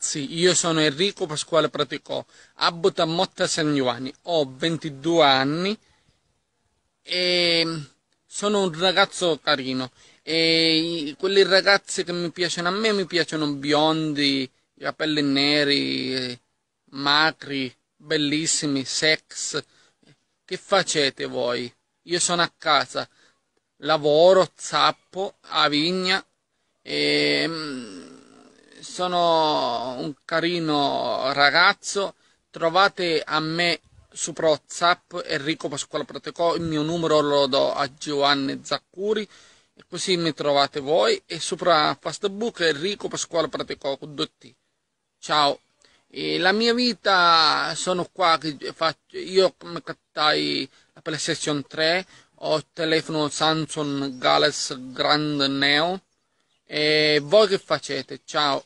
ragazzi, io sono Enrico Pasquale Praticò, abito a Motta San Giovanni, ho 22 anni e sono un ragazzo carino e quelli ragazzi che mi piacciono a me mi piacciono biondi, capelli neri, macri, bellissimi, sex. Che facete voi? Io sono a casa, lavoro, zappo, a vigna e sono un carino ragazzo, trovate a me su Whatsapp Enrico Pasquale Protecò, il mio numero lo do a Giovanni Zaccuri, E così mi trovate voi, e sopra Facebook Enrico Pasquale Protecò con Dotti. Ciao! E la mia vita sono qua, faccio, io mi cattai la PlayStation 3, ho il telefono Samsung Galaxy Grand Neo, e voi che facete? Ciao!